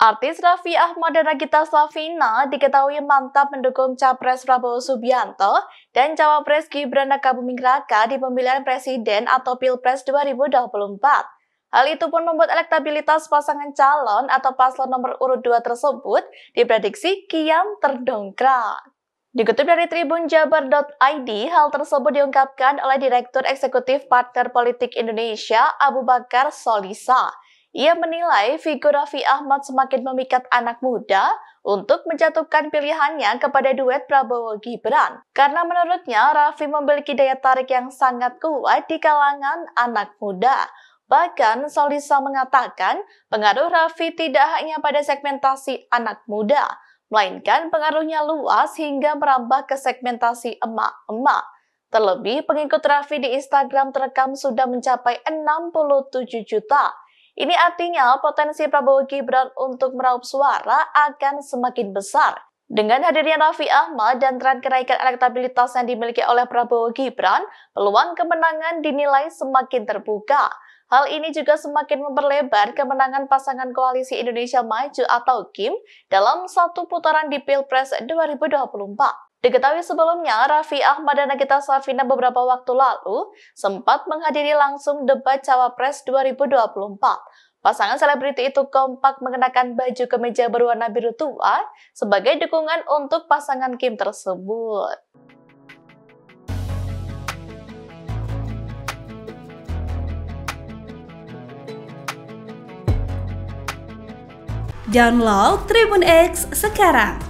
Artis Raffi Ahmad dan Nagita Slavina diketahui mantap mendukung Capres Prabowo Subianto dan Cawapres Gibran Rakabuming Raka di pemilihan Presiden atau Pilpres 2024. Hal itu pun membuat elektabilitas pasangan calon atau paslon nomor urut 2 tersebut diprediksi kian terdongkrak. Dikutip dari tribunjabar.id, hal tersebut diungkapkan oleh Direktur Eksekutif Partner Politik Indonesia Abu Bakar Solisa ia menilai figur Raffi Ahmad semakin memikat anak muda untuk menjatuhkan pilihannya kepada duet Prabowo Gibran. Karena menurutnya Raffi memiliki daya tarik yang sangat kuat di kalangan anak muda. Bahkan Solisa mengatakan pengaruh Raffi tidak hanya pada segmentasi anak muda, melainkan pengaruhnya luas hingga merambah ke segmentasi emak-emak. Terlebih, pengikut Raffi di Instagram terekam sudah mencapai 67 juta ini artinya potensi Prabowo Gibran untuk meraup suara akan semakin besar. Dengan hadirnya Raffi Ahmad dan tren kenaikan elektabilitas yang dimiliki oleh Prabowo Gibran, peluang kemenangan dinilai semakin terbuka. Hal ini juga semakin memperlebar kemenangan pasangan Koalisi Indonesia Maju atau KIM dalam satu putaran di Pilpres 2024. Diketahui sebelumnya, Raffi Ahmad dan Nagita Slavina beberapa waktu lalu sempat menghadiri langsung debat Cawapres 2024. Pasangan selebriti itu kompak mengenakan baju kemeja berwarna biru tua sebagai dukungan untuk pasangan Kim tersebut. Download Tribun X sekarang